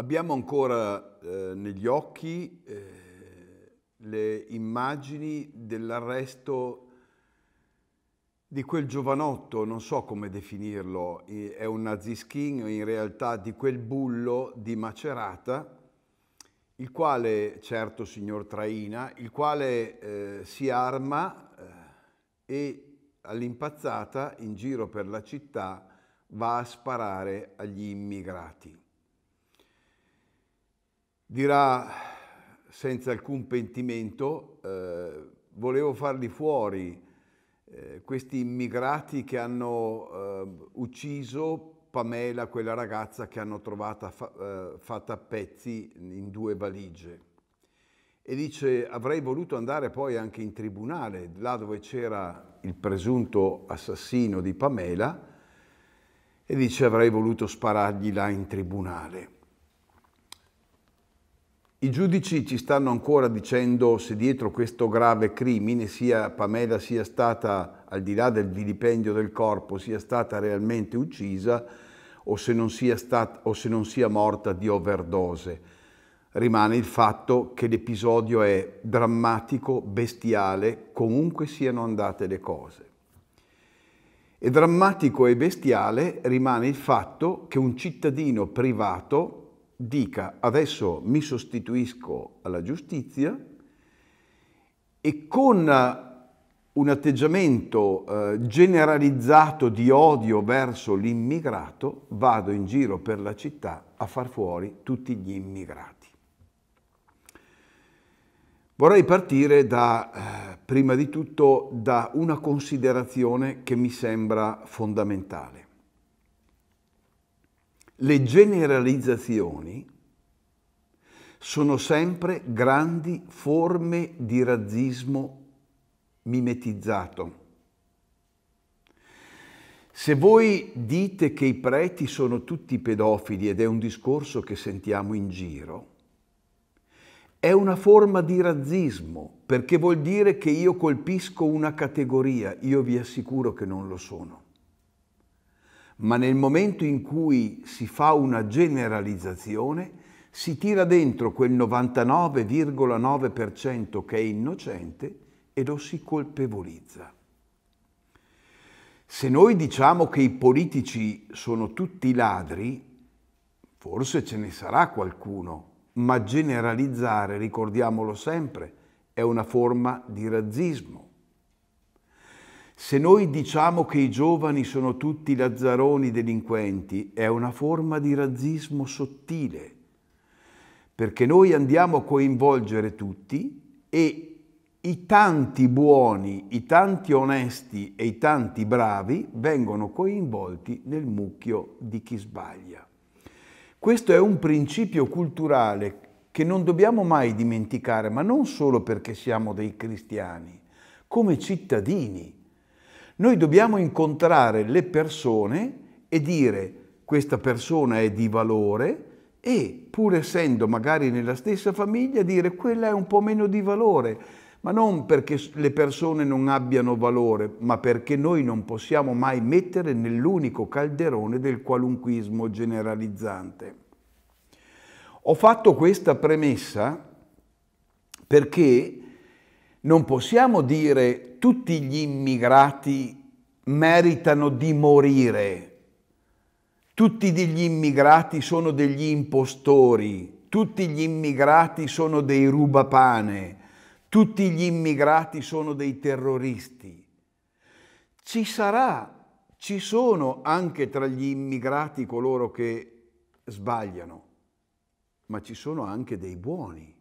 Abbiamo ancora eh, negli occhi eh, le immagini dell'arresto di quel giovanotto, non so come definirlo, è un nazischino in realtà, di quel bullo di Macerata, il quale, certo signor Traina, il quale eh, si arma eh, e all'impazzata in giro per la città va a sparare agli immigrati dirà senza alcun pentimento, eh, volevo farli fuori eh, questi immigrati che hanno eh, ucciso Pamela, quella ragazza che hanno trovata fa, eh, fatta a pezzi in due valigie e dice avrei voluto andare poi anche in tribunale, là dove c'era il presunto assassino di Pamela, e dice avrei voluto sparargli là in tribunale. I giudici ci stanno ancora dicendo se dietro questo grave crimine sia Pamela sia stata, al di là del vilipendio del corpo, sia stata realmente uccisa o se non sia, stat- o se non sia morta di overdose rimane il fatto che l'episodio è drammatico, bestiale, comunque siano andate le cose. E drammatico e bestiale rimane il fatto che un cittadino privato dica adesso mi sostituisco alla giustizia e con eh, un atteggiamento eh, generalizzato di odio verso l'immigrato, vado in giro per la città a far fuori tutti gli immigrati. Vorrei partire da, eh, prima di tutto da una considerazione che mi sembra fondamentale. Le generalizzazioni sono sempre grandi forme di razzismo mimetizzato. Se voi dite che i preti sono tutti pedofili ed è un discorso che sentiamo in giro, è una forma di razzismo perché vuol dire che io colpisco una categoria, io vi assicuro che non lo sono ma nel momento in cui si fa una generalizzazione si tira dentro quel 99,9% che è innocente e lo si colpevolizza. Se noi diciamo che i politici sono tutti ladri, forse ce ne sarà qualcuno, ma generalizzare, ricordiamolo sempre, è una forma di razzismo. Se noi diciamo che i giovani sono tutti lazzaroni delinquenti, è una forma di razzismo sottile, perché noi andiamo a coinvolgere tutti e i tanti buoni, i tanti onesti e i tanti bravi vengono coinvolti nel mucchio di chi sbaglia. Questo è un principio culturale che non dobbiamo mai dimenticare, ma non solo perché siamo dei cristiani, come cittadini noi dobbiamo incontrare le persone e dire questa persona è di valore e pur essendo magari nella stessa famiglia dire quella è un po' meno di valore, ma non perché le persone non abbiano valore, ma perché noi non possiamo mai mettere nell'unico calderone del qualunquismo generalizzante. Ho fatto questa premessa perché non possiamo dire tutti gli immigrati meritano di morire, tutti gli immigrati sono degli impostori, tutti gli immigrati sono dei rubapane, tutti gli immigrati sono dei terroristi. Ci sarà, ci sono anche tra gli immigrati coloro che sbagliano, ma ci sono anche dei buoni.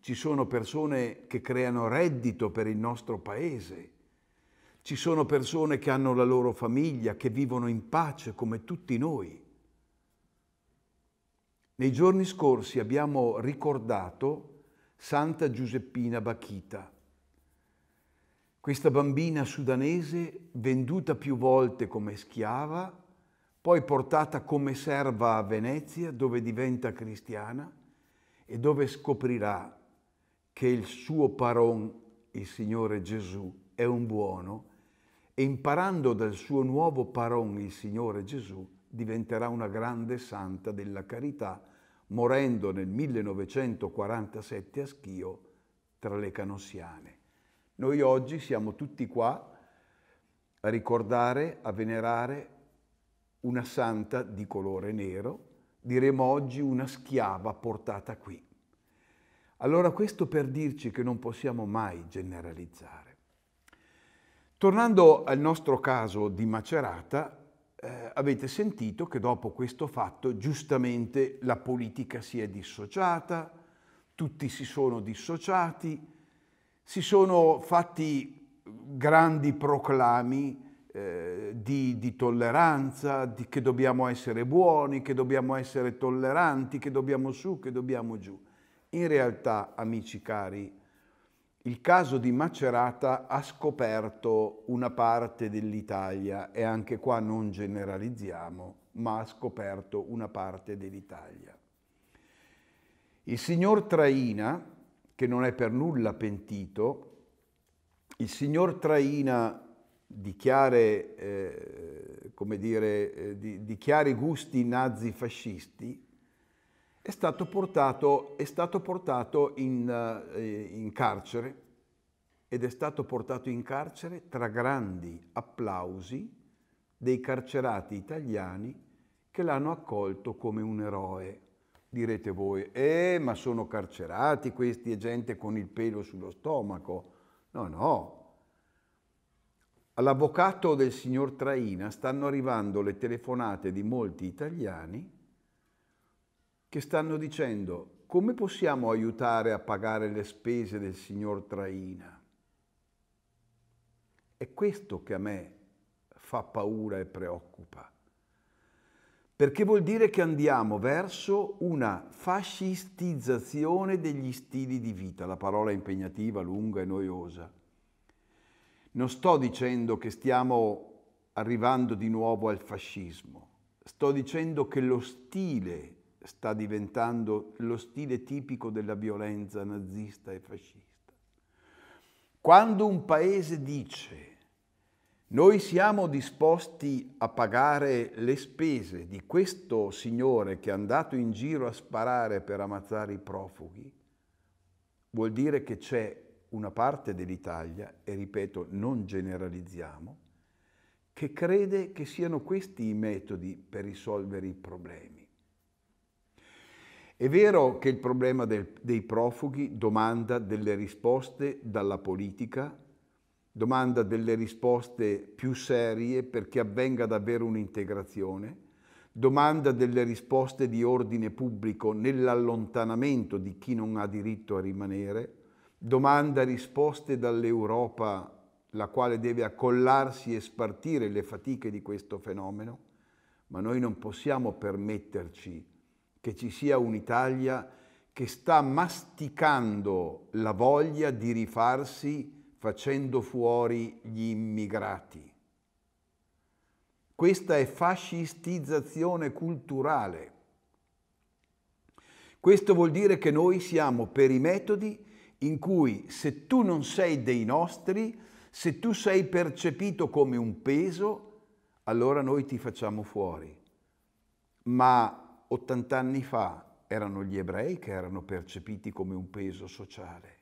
Ci sono persone che creano reddito per il nostro paese. Ci sono persone che hanno la loro famiglia, che vivono in pace come tutti noi. Nei giorni scorsi abbiamo ricordato Santa Giuseppina Bachita, questa bambina sudanese venduta più volte come schiava, poi portata come serva a Venezia dove diventa cristiana e dove scoprirà che il suo paron, il Signore Gesù, è un buono e imparando dal suo nuovo paron, il Signore Gesù, diventerà una grande santa della carità, morendo nel 1947 a Schio tra le canossiane. Noi oggi siamo tutti qua a ricordare, a venerare una santa di colore nero, diremo oggi una schiava portata qui. Allora questo per dirci che non possiamo mai generalizzare. Tornando al nostro caso di Macerata, eh, avete sentito che dopo questo fatto giustamente la politica si è dissociata, tutti si sono dissociati, si sono fatti grandi proclami eh, di, di, tolleranza, di che dobbiamo essere buoni, che dobbiamo essere tolleranti, che dobbiamo su, che dobbiamo giù. In realtà, amici cari, il caso di Macerata ha scoperto una parte dell'Italia e anche qua non generalizziamo, ma ha scoperto una parte dell'Italia. Il signor Traina, che non è per nulla pentito, il signor Traina di, chiare, eh, dire, eh, di, di gusti nazifascisti è stato portato, è stato portato in, eh, in carcere ed è stato portato in carcere tra grandi applausi dei carcerati italiani che l'hanno accolto come un eroe. Direte voi, eh, ma sono carcerati questi e gente con il pelo sullo stomaco. No, no. All'avvocato del signor Traina stanno arrivando le telefonate di molti italiani che stanno dicendo come possiamo aiutare a pagare le spese del signor Traina? È questo che a me fa paura e preoccupa, perché vuol dire che andiamo verso una fascistizzazione degli stili di vita, la parola impegnativa, lunga e noiosa. Non sto dicendo che stiamo arrivando di nuovo al fascismo, sto dicendo che lo stile sta diventando lo stile tipico della violenza nazista e fascista. Quando un paese dice noi siamo disposti a pagare le spese di questo signore che è andato in giro a sparare per ammazzare i profughi, vuol dire che c'è una parte dell'Italia, e ripeto, non generalizziamo, che crede che siano questi i metodi per risolvere i problemi. È vero che il problema del, dei profughi domanda delle risposte dalla politica, domanda delle risposte più serie perché avvenga davvero un'integrazione, domanda delle risposte di ordine pubblico nell'allontanamento di chi non ha diritto a rimanere, domanda risposte dall'Europa la quale deve accollarsi e spartire le fatiche di questo fenomeno, ma noi non possiamo permetterci che ci sia un'Italia che sta masticando la voglia di rifarsi facendo fuori gli immigrati. Questa è fascistizzazione culturale. Questo vuol dire che noi siamo per i metodi in cui se tu non sei dei nostri, se tu sei percepito come un peso, allora noi ti facciamo fuori. Ma 80 anni fa erano gli ebrei che erano percepiti come un peso sociale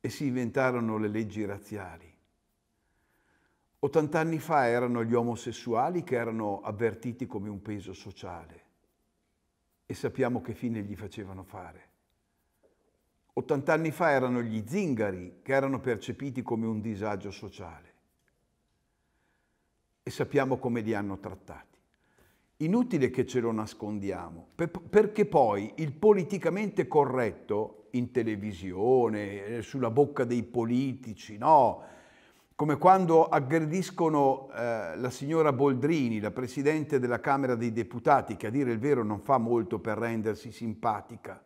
e si inventarono le leggi razziali. 80 anni fa erano gli omosessuali che erano avvertiti come un peso sociale e sappiamo che fine gli facevano fare. 80 anni fa erano gli zingari che erano percepiti come un disagio sociale e sappiamo come li hanno trattati. Inutile che ce lo nascondiamo, perché poi il politicamente corretto in televisione, eh, sulla bocca dei politici, no? Come quando aggrediscono eh, la signora Boldrini, la presidente della Camera dei Deputati, che a dire il vero non fa molto per rendersi simpatica.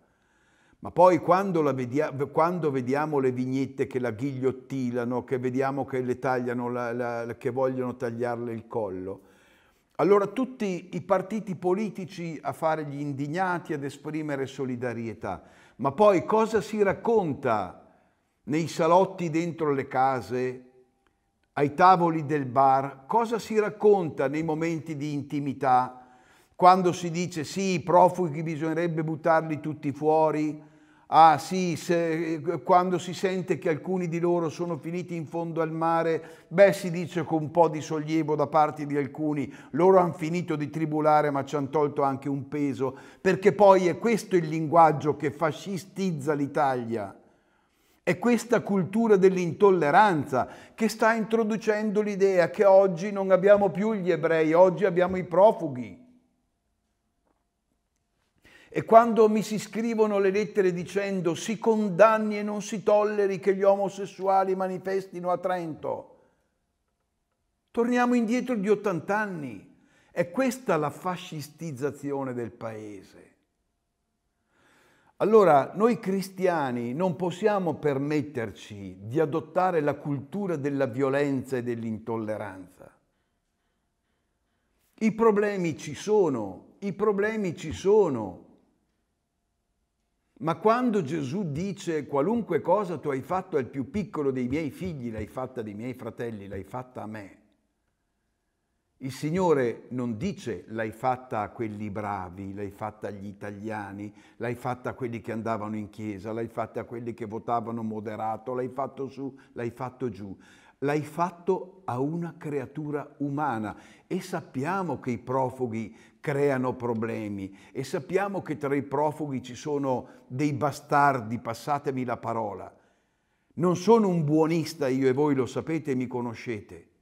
Ma poi quando, vedia quando vediamo le vignette che la ghigliottilano, che vediamo che le tagliano, la, la, che vogliono tagliarle il collo, allora tutti i partiti politici a fare gli indignati, ad esprimere solidarietà, ma poi cosa si racconta nei salotti dentro le case, ai tavoli del bar, cosa si racconta nei momenti di intimità, quando si dice sì, i profughi bisognerebbe buttarli tutti fuori, Ah sì, se, quando si sente che alcuni di loro sono finiti in fondo al mare, beh si dice con un po' di sollievo da parte di alcuni, loro hanno finito di tribulare ma ci hanno tolto anche un peso, perché poi è questo il linguaggio che fascistizza l'Italia. È questa cultura dell'intolleranza che sta introducendo l'idea che oggi non abbiamo più gli ebrei, oggi abbiamo i profughi. E quando mi si scrivono le lettere dicendo si condanni e non si tolleri che gli omosessuali manifestino a Trento, torniamo indietro di 80 anni. È questa la fascistizzazione del paese. Allora, noi cristiani non possiamo permetterci di adottare la cultura della violenza e dell'intolleranza. I problemi ci sono, i problemi ci sono. Ma quando Gesù dice qualunque cosa tu hai fatto al più piccolo dei miei figli, l'hai fatta dei miei fratelli, l'hai fatta a me, il Signore non dice l'hai fatta a quelli bravi, l'hai fatta agli italiani, l'hai fatta a quelli che andavano in chiesa, l'hai fatta a quelli che votavano moderato, l'hai fatto su, l'hai fatto giù. L'hai fatto a una creatura umana e sappiamo che i profughi creano problemi e sappiamo che tra i profughi ci sono dei bastardi, passatemi la parola. Non sono un buonista, io e voi lo sapete e mi conoscete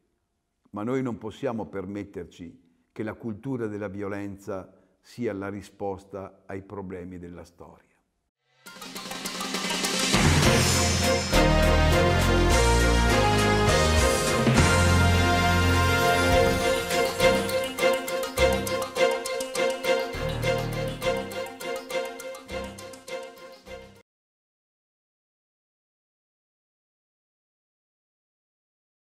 ma noi non possiamo permetterci che la cultura della violenza sia la risposta ai problemi della storia.